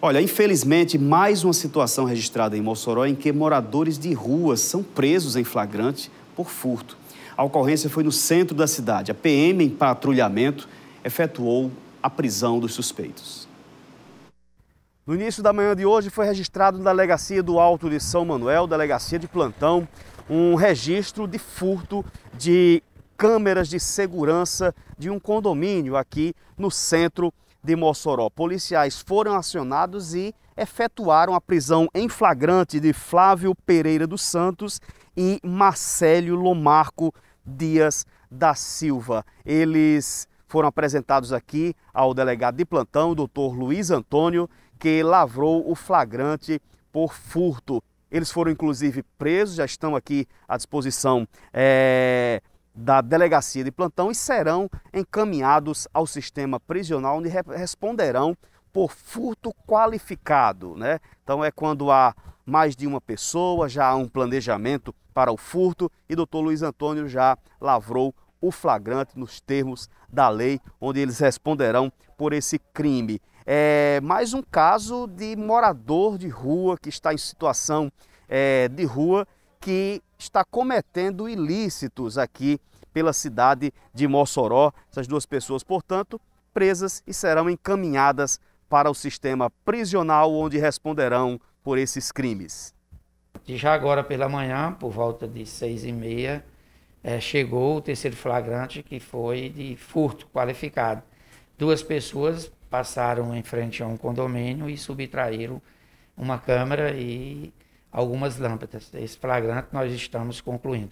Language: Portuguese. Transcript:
Olha, infelizmente, mais uma situação registrada em Mossoró em que moradores de ruas são presos em flagrante por furto. A ocorrência foi no centro da cidade. A PM, em patrulhamento, efetuou a prisão dos suspeitos. No início da manhã de hoje foi registrado na delegacia do Alto de São Manuel, delegacia de plantão, um registro de furto de câmeras de segurança de um condomínio aqui no centro de Mossoró. Policiais foram acionados e efetuaram a prisão em flagrante de Flávio Pereira dos Santos e Marcelo Lomarco Dias da Silva. Eles foram apresentados aqui ao delegado de plantão, doutor Luiz Antônio, que lavrou o flagrante por furto. Eles foram inclusive presos, já estão aqui à disposição é, da delegacia de plantão e serão encaminhados ao sistema prisional, onde responderão por furto qualificado. Né? Então, é quando há mais de uma pessoa, já há um planejamento para o furto e o doutor Luiz Antônio já lavrou o flagrante nos termos da lei, onde eles responderão por esse crime. É mais um caso de morador de rua que está em situação é, de rua que está cometendo ilícitos aqui pela cidade de Mossoró. Essas duas pessoas, portanto, presas e serão encaminhadas para o sistema prisional, onde responderão por esses crimes. E já agora pela manhã, por volta de seis e meia, é, chegou o terceiro flagrante, que foi de furto qualificado. Duas pessoas passaram em frente a um condomínio e subtraíram uma câmera e algumas lâmpadas. Esse flagrante nós estamos concluindo.